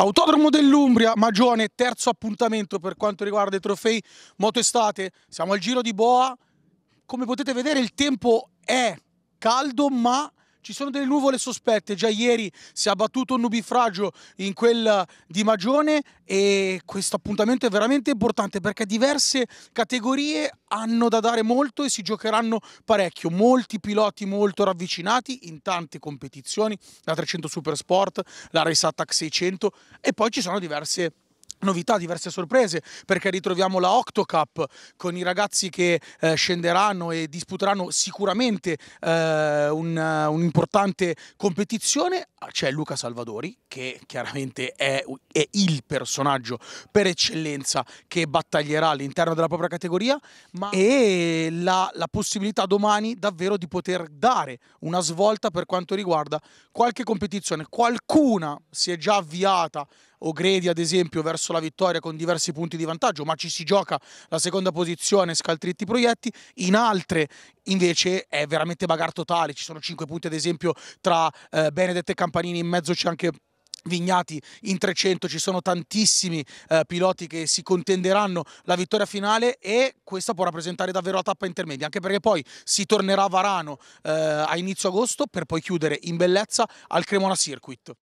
Autodromo dell'Umbria, Magione, terzo appuntamento per quanto riguarda i trofei moto estate. Siamo al giro di boa. Come potete vedere il tempo è caldo ma ci sono delle nuvole sospette, già ieri si è abbattuto un nubifragio in quella eh, di Magione e questo appuntamento è veramente importante perché diverse categorie hanno da dare molto e si giocheranno parecchio, molti piloti molto ravvicinati in tante competizioni, la 300 Supersport, la Race Attack 600 e poi ci sono diverse novità, diverse sorprese, perché ritroviamo la Octocup con i ragazzi che eh, scenderanno e disputeranno sicuramente eh, eh un'importante competizione. Ah, c'è Luca Salvadori, che chiaramente è, è, il personaggio per eccellenza che battaglierà all'interno della propria categoria, ma e la, la possibilità domani davvero di poter dare una svolta per quanto riguarda qualche competizione. Qualcuna si è già avviata Ogredi ad esempio verso la vittoria con diversi punti di vantaggio, ma ci si gioca la seconda posizione scaltritti proietti, in altre invece è veramente bagar totale, ci sono 5 punti ad esempio tra eh, Benedetto e Campanini, in mezzo c'è anche Vignati in 300 ci sono tantissimi eh, piloti che si contenderanno la vittoria finale e questa può rappresentare davvero la tappa intermedia anche perché poi si tornerà a Varano eh, a inizio agosto per poi chiudere in bellezza al Cremona Circuit.